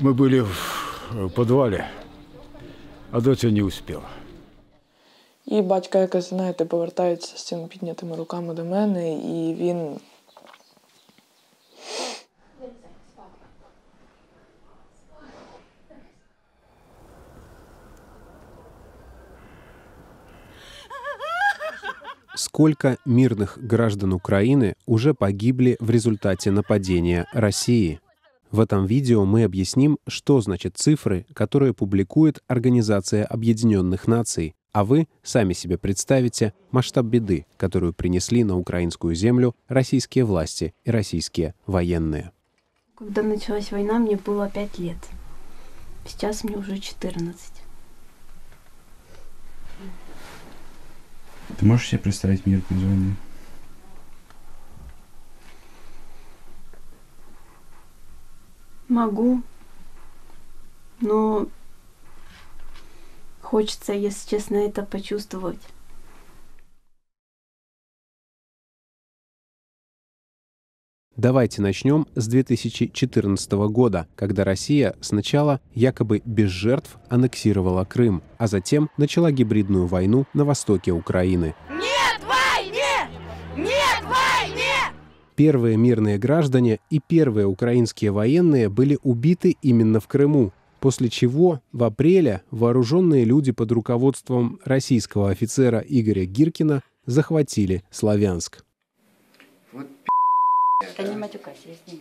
Мы были в э, подвале, а доця не успіла. І батька якось, знаєте, повертається з цими піднятими руками до мене, і він. Сколько мирных граждан Украины уже погибли в результате нападения России? В этом видео мы объясним, что значат цифры, которые публикует Организация Объединенных Наций, а вы сами себе представите масштаб беды, которую принесли на украинскую землю российские власти и российские военные. Когда началась война, мне было 5 лет. Сейчас мне уже 14. Ты можешь себе представить мир без войны? Могу. Но хочется, если честно, это почувствовать. Давайте начнем с 2014 года, когда Россия сначала якобы без жертв аннексировала Крым, а затем начала гибридную войну на востоке Украины. Первые мирные граждане и первые украинские военные были убиты именно в Крыму, после чего в апреле вооруженные люди под руководством российского офицера Игоря Гиркина захватили Славянск. Вот Это не матюкась, я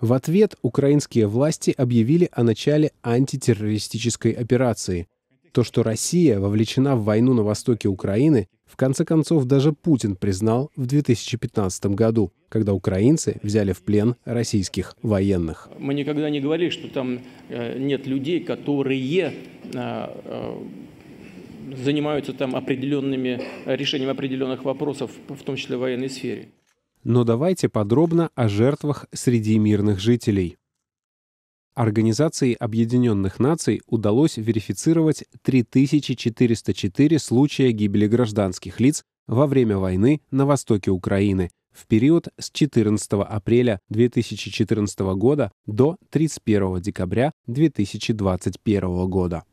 В ответ украинские власти объявили о начале антитеррористической операции, то, что Россия вовлечена в войну на востоке Украины, в конце концов даже Путин признал в 2015 году, когда украинцы взяли в плен российских военных. Мы никогда не говорили, что там э, нет людей, которые э, э, занимаются там определенными решением определенных вопросов, в том числе в военной сфере. Но давайте подробно о жертвах среди мирных жителей. Организации Объединенных Наций удалось верифицировать 3404 случая гибели гражданских лиц во время войны на востоке Украины в период с 14 апреля 2014 года до 31 декабря 2021 года.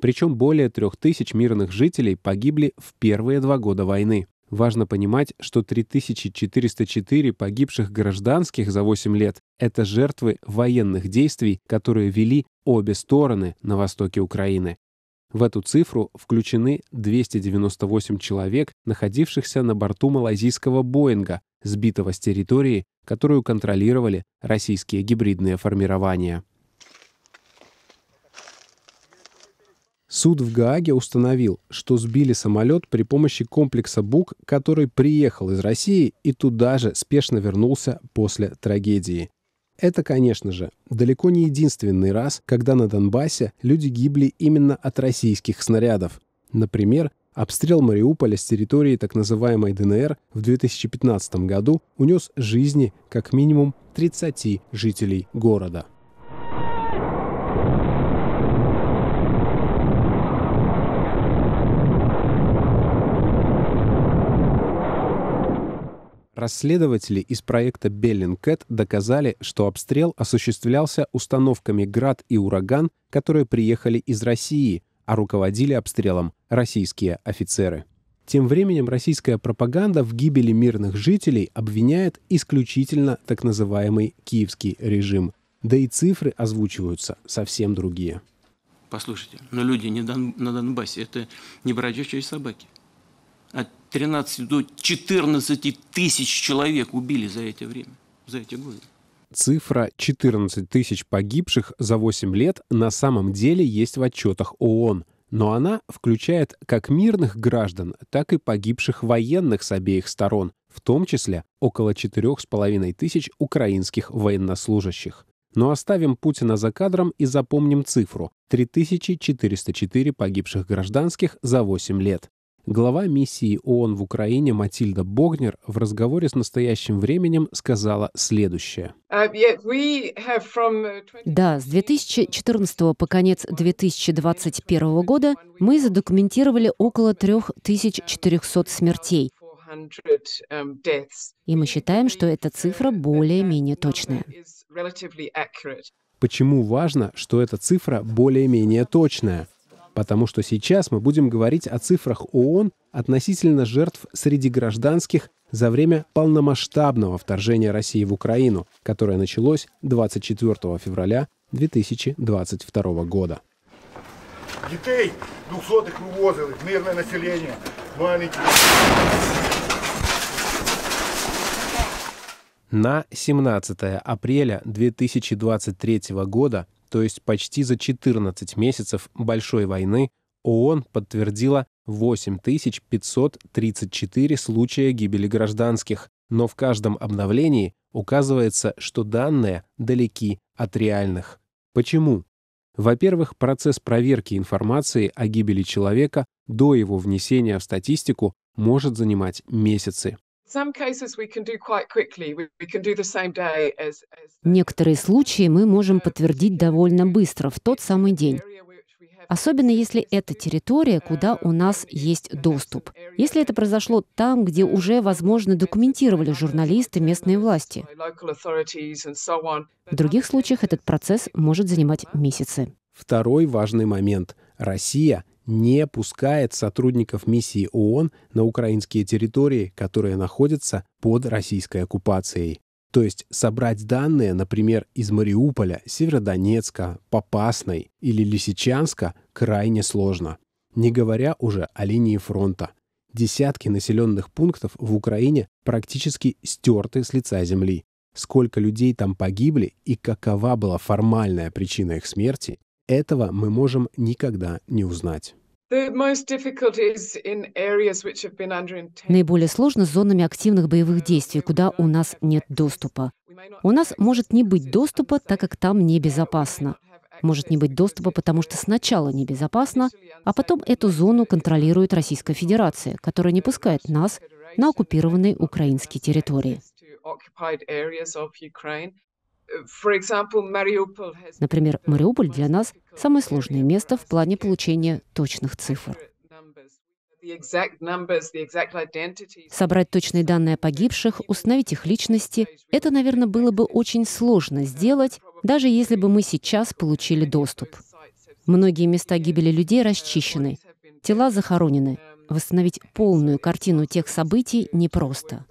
Причем более 3000 мирных жителей погибли в первые два года войны. Важно понимать, что 3404 погибших гражданских за 8 лет — это жертвы военных действий, которые вели обе стороны на востоке Украины. В эту цифру включены 298 человек, находившихся на борту малазийского «Боинга», сбитого с территории, которую контролировали российские гибридные формирования. Суд в Гааге установил, что сбили самолет при помощи комплекса «Бук», который приехал из России и туда же спешно вернулся после трагедии. Это, конечно же, далеко не единственный раз, когда на Донбассе люди гибли именно от российских снарядов. Например, обстрел Мариуполя с территории так называемой ДНР в 2015 году унес жизни как минимум 30 жителей города. Расследователи из проекта «Беллингкэт» доказали, что обстрел осуществлялся установками «Град» и «Ураган», которые приехали из России, а руководили обстрелом российские офицеры. Тем временем российская пропаганда в гибели мирных жителей обвиняет исключительно так называемый «киевский режим». Да и цифры озвучиваются совсем другие. Послушайте, но люди не Дон, на Донбассе — это не бродячие собаки от 13 до 14 тысяч человек убили за это время, за эти годы. Цифра 14 тысяч погибших за 8 лет на самом деле есть в отчетах ООН, но она включает как мирных граждан, так и погибших военных с обеих сторон, в том числе около 4,5 тысяч украинских военнослужащих. Но оставим Путина за кадром и запомним цифру — 3404 погибших гражданских за 8 лет. Глава миссии ООН в Украине Матильда Богнер в разговоре с настоящим временем сказала следующее. Э, да, с 2014 по конец 2021 года мы задокументировали около 3400 смертей. И мы считаем, что эта цифра более-менее точная. Почему важно, что эта цифра более-менее точная? потому что сейчас мы будем говорить о цифрах ООН относительно жертв среди гражданских за время полномасштабного вторжения России в Украину, которое началось 24 февраля 2022 года. Детей двухсотых вывозили, мирное население, маленькие. На 17 апреля 2023 года то есть почти за 14 месяцев большой войны, ООН подтвердила 8534 случая гибели гражданских, но в каждом обновлении указывается, что данные далеки от реальных. Почему? Во-первых, процесс проверки информации о гибели человека до его внесения в статистику может занимать месяцы. Некоторые случаи мы можем подтвердить довольно быстро, в тот самый день. Особенно если это территория, куда uh, у нас есть доступ. Если это произошло там, где уже, возможно, документировали журналисты местные власти. В других случаях этот процесс может занимать месяцы. Второй важный момент. Россия не пускает сотрудников миссии ООН на украинские территории, которые находятся под российской оккупацией. То есть собрать данные, например, из Мариуполя, Северодонецка, Попасной или Лисичанска крайне сложно, не говоря уже о линии фронта. Десятки населенных пунктов в Украине практически стерты с лица земли. Сколько людей там погибли и какова была формальная причина их смерти, этого мы можем никогда не узнать. Наиболее сложно с зонами активных боевых действий, куда у нас нет доступа. У нас может не быть доступа, так как там небезопасно. Может не быть доступа, потому что сначала небезопасно, а потом эту зону контролирует Российская Федерация, которая не пускает нас на оккупированные украинские территории. Например, Мариуполь для нас самое сложное место в плане получения точных цифр. Собрать точные данные о погибших, установить их личности — это, наверное, было бы очень сложно сделать, даже если бы мы сейчас получили доступ. Многие места гибели людей uh, расчищены, тела захоронены uh, — восстановить полную картину тех событий непросто.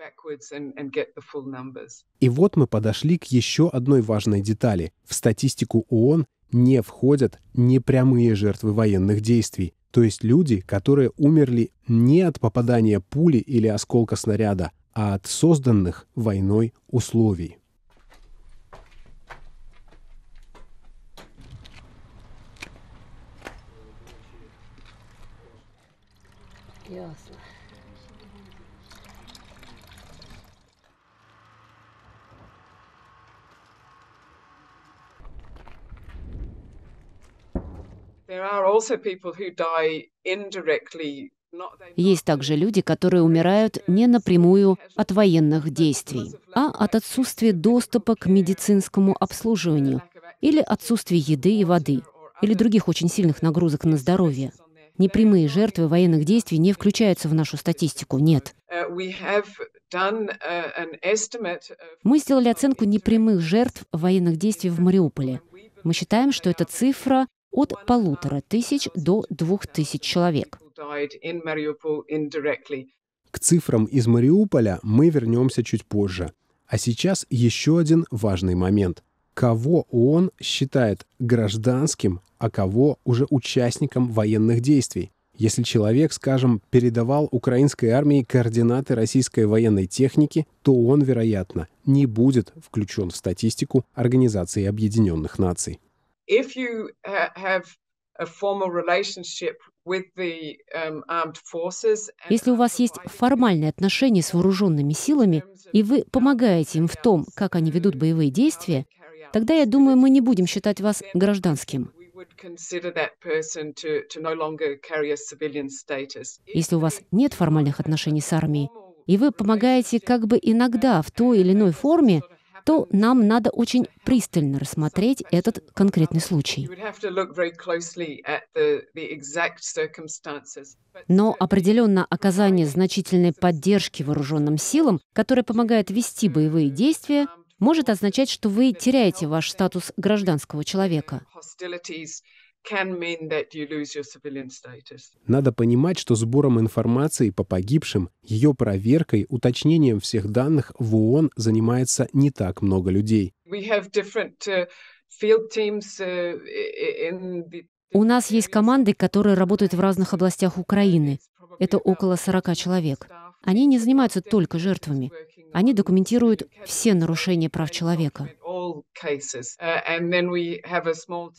И вот мы подошли к еще одной важной детали. В статистику ООН не входят непрямые жертвы военных действий, то есть люди, которые умерли не от попадания пули или осколка снаряда, а от созданных войной условий. Ясно. Есть также люди, которые умирают не напрямую от военных действий, а от отсутствия доступа к медицинскому обслуживанию или отсутствия еды и воды, или других очень сильных нагрузок на здоровье. Непрямые жертвы военных действий не включаются в нашу статистику, нет. Э, э, мы сделали оценку непрямых жертв военных действий в Мариуполе. Мы считаем, что эта цифра от полутора тысяч до двух тысяч человек. К цифрам из Мариуполя мы вернемся чуть позже. А сейчас еще один важный момент – кого он считает гражданским, а кого уже участником военных действий. Если человек, скажем, передавал украинской армии координаты российской военной техники, то он, вероятно, не будет включен в статистику Организации Объединенных Наций. If you э, have a formal relationship эм, если у вас есть формальные отношения с вооруженными силами, и вы помогаете им в том, как они ведут боевые действия, Тогда, я думаю, мы не будем считать вас гражданским. Если у вас нет формальных отношений с армией, и вы помогаете как бы иногда в той или иной форме, то нам надо очень пристально рассмотреть этот конкретный случай. Но определенно оказание значительной поддержки вооруженным силам, которая помогает вести боевые действия, um, может означать, что вы теряете ваш статус гражданского человека. Надо понимать, что сбором информации по погибшим, ее проверкой, уточнением всех данных в ООН занимается не так много людей. Uh, uh, У нас есть команды, которые работают в разных областях Украины. Это около 40 человек. Они не занимаются только жертвами. Они документируют все нарушения прав человека.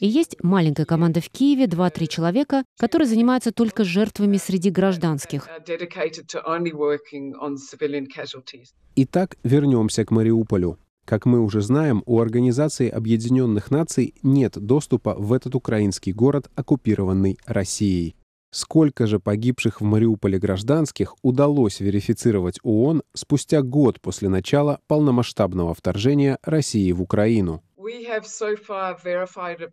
И есть маленькая команда в Киеве, 2-3 человека, которые занимаются только жертвами среди гражданских. Итак, вернемся к Мариуполю. Как мы уже знаем, у Организации Объединенных Наций нет доступа в этот украинский город, оккупированный Россией. Сколько же погибших в Мариуполе гражданских удалось верифицировать ООН спустя год после начала полномасштабного вторжения России в Украину? Uh,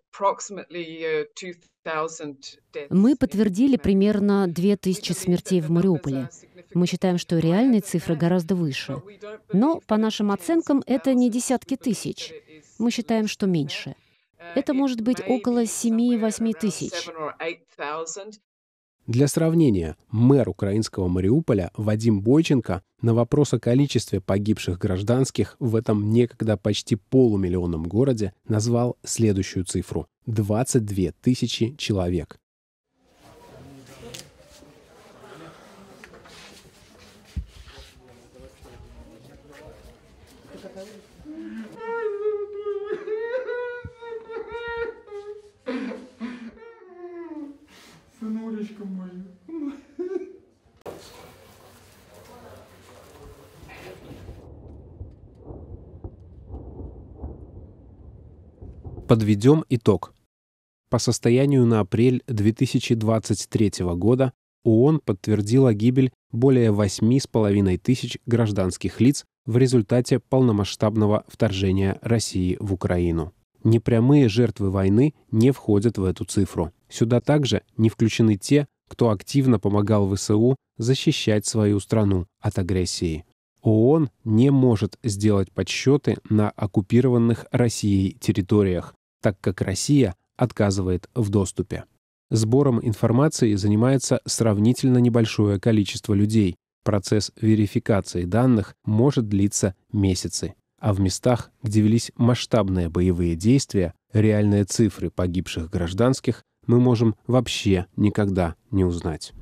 Мы подтвердили примерно 2000 смертей в Мариуполе. Мы считаем, что реальные цифры гораздо выше. Но, по нашим оценкам, это не десятки тысяч. Мы считаем, что меньше. Это может быть около 7-8 тысяч. Для сравнения, мэр украинского Мариуполя Вадим Бойченко на вопрос о количестве погибших гражданских в этом некогда почти полумиллионном городе назвал следующую цифру – 22 тысячи человек. Gracias. Подведем итог. По состоянию на апрель 2023 года ООН подтвердила гибель более 8,5 тысяч гражданских лиц в результате полномасштабного вторжения России в Украину. Непрямые жертвы войны не входят в эту цифру. Сюда также не включены те, кто активно помогал ВСУ защищать свою страну от агрессии. ООН не может сделать подсчеты на оккупированных Россией территориях, так как Россия отказывает в доступе. Сбором информации занимается сравнительно небольшое количество людей. Процесс верификации данных может длиться месяцы. А в местах, где велись масштабные боевые действия, реальные цифры погибших гражданских мы можем вообще никогда не узнать.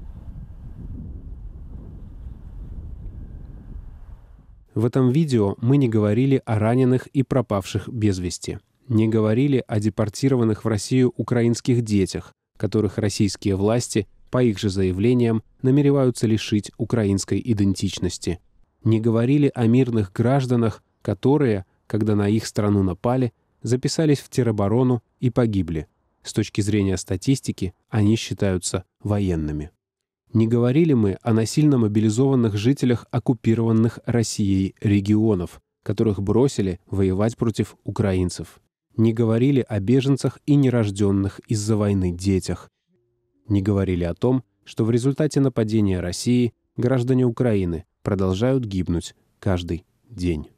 В этом видео мы не говорили о раненых и пропавших без вести не говорили о депортированных в Россию украинских детях, которых российские власти, по их же заявлениям, намереваются лишить украинской идентичности. Не говорили о мирных гражданах, которые, когда на их страну напали, записались в тероборону и погибли. С точки зрения статистики, они считаются военными. Не говорили мы о насильно мобилизованных жителях оккупированных Россией регионов, которых бросили воевать против украинцев не говорили о беженцах и нерожденных из-за войны детях, не говорили о том, что в результате нападения России граждане Украины продолжают гибнуть каждый день.